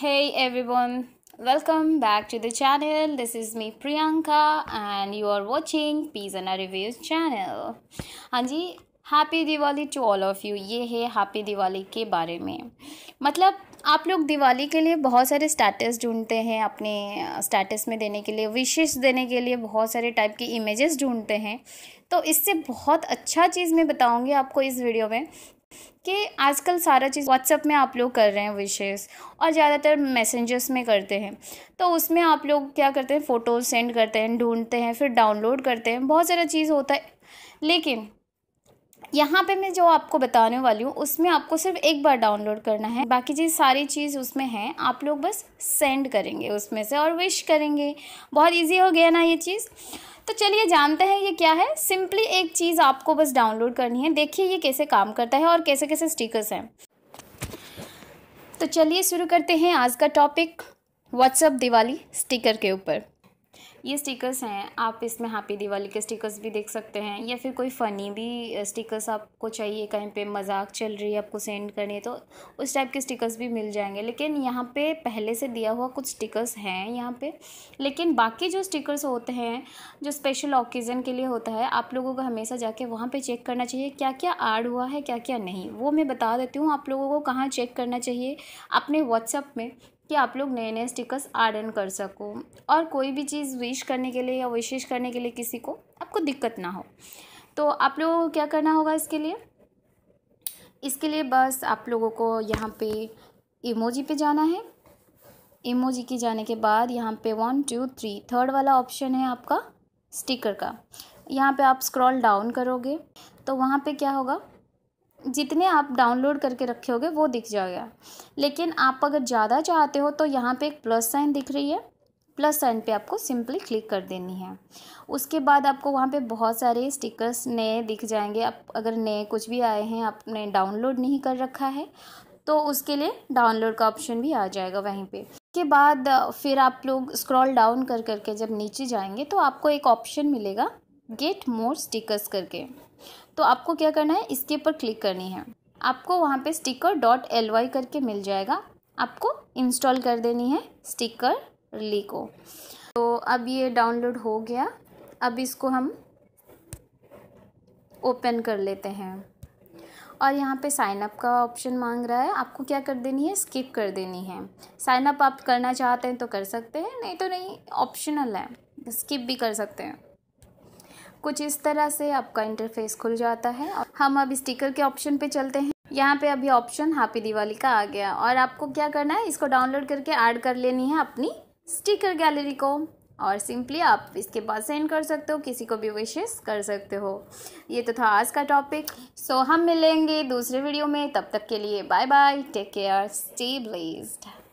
Hey everyone, welcome back to the channel. This is me Priyanka and you are watching Pizana Reviews channel. हाँ जी happy Diwali to all of you ये है happy Diwali के बारे में मतलब आप लोग दिवाली के लिए बहुत सारे स्टेटस ढूंढते हैं अपने स्टेटस में देने के लिए विशेष देने के लिए बहुत सारे टाइप की इमेजेस ढूंढते हैं तो इससे बहुत अच्छा चीज़ मैं बताऊंगी आपको इस वीडियो में कि आजकल सारा चीज़ व्हाट्सअप में आप लोग कर रहे हैं विशेज़ और ज़्यादातर मैसेंजर्स में करते हैं तो उसमें आप लोग क्या करते हैं फ़ोटोज़ सेंड करते हैं ढूंढते हैं फिर डाउनलोड करते हैं बहुत सारा चीज़ होता है लेकिन यहाँ पे मैं जो आपको बताने वाली हूँ उसमें आपको सिर्फ एक बार डाउनलोड करना है बाकी जी सारी चीज़ उसमें है आप लोग बस सेंड करेंगे उसमें से और विश करेंगे बहुत इजी हो गया ना ये चीज़ तो चलिए जानते हैं ये क्या है सिंपली एक चीज़ आपको बस डाउनलोड करनी है देखिए ये कैसे काम करता है और कैसे कैसे स्टिकर्स हैं तो चलिए शुरू करते हैं आज का टॉपिक व्हाट्सअप दिवाली स्टिकर के ऊपर ये स्टिकर्स हैं आप इसमें हैप्पी दिवाली के स्टिकर्स भी देख सकते हैं या फिर कोई फ़नी भी स्टिकर्स आपको चाहिए कहीं पे मजाक चल रही है आपको सेंड करनी है तो उस टाइप के स्टिकर्स भी मिल जाएंगे लेकिन यहाँ पे पहले से दिया हुआ कुछ स्टिकर्स हैं यहाँ पे लेकिन बाकी जो स्टिकर्स होते हैं जो स्पेशल ओकेज़न के लिए होता है आप लोगों को हमेशा जाके वहाँ पर चेक करना चाहिए क्या क्या आर्ड हुआ है क्या क्या नहीं वो मैं बता देती हूँ आप लोगों को कहाँ चेक करना चाहिए अपने व्हाट्सअप में कि आप लोग नए नए स्टिकर्स आर्डन कर सको और कोई भी चीज़ विश करने के लिए या विशेष करने के लिए किसी को आपको दिक्कत ना हो तो आप लोगों को क्या करना होगा इसके लिए इसके लिए बस आप लोगों को यहाँ पे इमोजी पे जाना है इमोजी के जाने के बाद यहाँ पे वन टू थ्री थर्ड वाला ऑप्शन है आपका स्टिकर का यहाँ पे आप स्क्रॉल डाउन करोगे तो वहाँ पे क्या होगा जितने आप डाउनलोड करके रखे होगे वो दिख जाएगा लेकिन आप अगर ज़्यादा चाहते हो तो यहाँ पे एक प्लस साइन दिख रही है प्लस साइन पे आपको सिंपली क्लिक कर देनी है उसके बाद आपको वहाँ पे बहुत सारे स्टिकर्स नए दिख जाएंगे आप अगर नए कुछ भी आए हैं आपने डाउनलोड नहीं कर रखा है तो उसके लिए डाउनलोड का ऑप्शन भी आ जाएगा वहीं पर उसके बाद फिर आप लोग स्क्रॉल डाउन कर करके जब नीचे जाएंगे तो आपको एक ऑप्शन मिलेगा गेट मोर स्टिकर्स करके तो आपको क्या करना है इसके ऊपर क्लिक करनी है आपको वहाँ पे स्टिकर डॉट एल वाई करके मिल जाएगा आपको इंस्टॉल कर देनी है स्टिकर ली को तो अब ये डाउनलोड हो गया अब इसको हम ओपन कर लेते हैं और यहाँ पे साइन अप का ऑप्शन मांग रहा है आपको क्या कर देनी है स्किप कर देनी है साइन अप आप करना चाहते हैं तो कर सकते हैं नहीं तो नहीं ऑप्शनल है स्किप भी कर सकते हैं कुछ इस तरह से आपका इंटरफेस खुल जाता है हम अब स्टिकर के ऑप्शन पे चलते हैं यहाँ पे अभी ऑप्शन हैप्पी दिवाली का आ गया और आपको क्या करना है इसको डाउनलोड करके ऐड कर लेनी है अपनी स्टिकर गैलरी को और सिंपली आप इसके बाद सेंड कर सकते हो किसी को भी विशेष कर सकते हो ये तो था आज का टॉपिक सो so, हम मिलेंगे दूसरे वीडियो में तब तक के लिए bye bye take care stay blessed